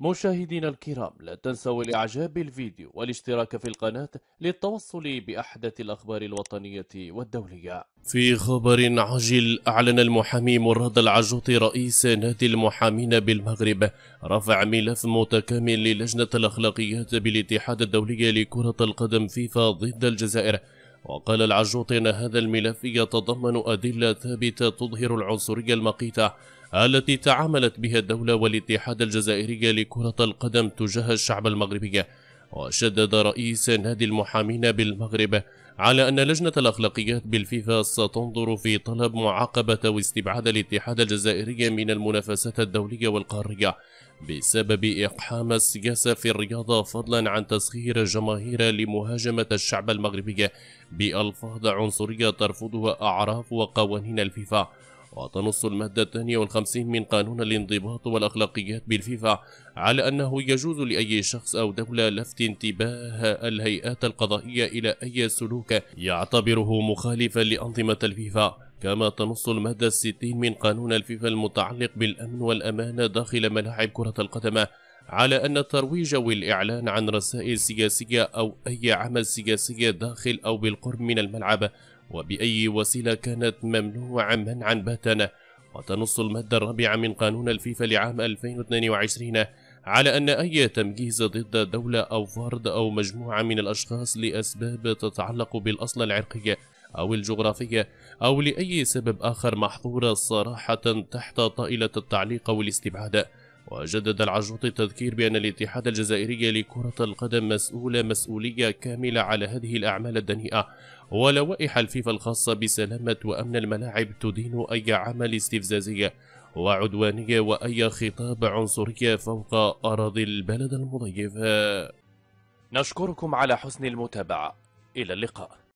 مشاهدينا الكرام لا تنسوا الإعجاب بالفيديو والاشتراك في القناة للتوصل بأحدث الأخبار الوطنية والدولية في خبر عاجل أعلن المحامي مراد العجوطي رئيس نادي المحامين بالمغرب رفع ملف متكامل للجنة الأخلاقيات بالاتحاد الدولي لكرة القدم فيفا ضد الجزائر وقال العجوط أن هذا الملف يتضمن أدلة ثابتة تظهر العنصرية المقيتة التي تعاملت بها الدولة والاتحاد الجزائري لكرة القدم تجاه الشعب المغربي وشدد رئيس نادي المحامين بالمغرب على أن لجنة الأخلاقيات بالفيفا ستنظر في طلب معاقبة واستبعاد الاتحاد الجزائري من المنافسات الدولية والقارية بسبب إقحام السياسة في الرياضة فضلا عن تسخير الجماهير لمهاجمة الشعب المغربي بألفاظ عنصرية ترفضها أعراف وقوانين الفيفا وتنص المادة 52 من قانون الانضباط والأخلاقيات بالفيفا على أنه يجوز لأي شخص أو دولة لفت انتباه الهيئات القضائية إلى أي سلوك يعتبره مخالفا لأنظمة الفيفا كما تنص المادة 60 من قانون الفيفا المتعلق بالأمن والأمانة داخل ملاعب كرة القدم على أن الترويج والإعلان عن رسائل سياسية أو أي عمل سياسي داخل أو بالقرب من الملعب وبأي وسيلة كانت ممنوعا منعا باتا وتنص المادة الرابعة من قانون الفيفا لعام 2022 على أن أي تمجيز ضد دولة أو فرد أو مجموعة من الأشخاص لأسباب تتعلق بالأصل العرقي أو الجغرافية أو لأي سبب آخر محظورة صراحة تحت طائلة التعليق والاستبعاد وجدد العجوط التذكير بأن الاتحاد الجزائري لكرة القدم مسؤول مسؤولية كاملة على هذه الأعمال الدنيئة ولوائح الفيفا الخاصة بسلامة وأمن الملاعب تدين أي عمل استفزازي وعدوانية وأي خطاب عنصرية فوق أراضي البلد المضيف نشكركم على حسن المتابعة إلى اللقاء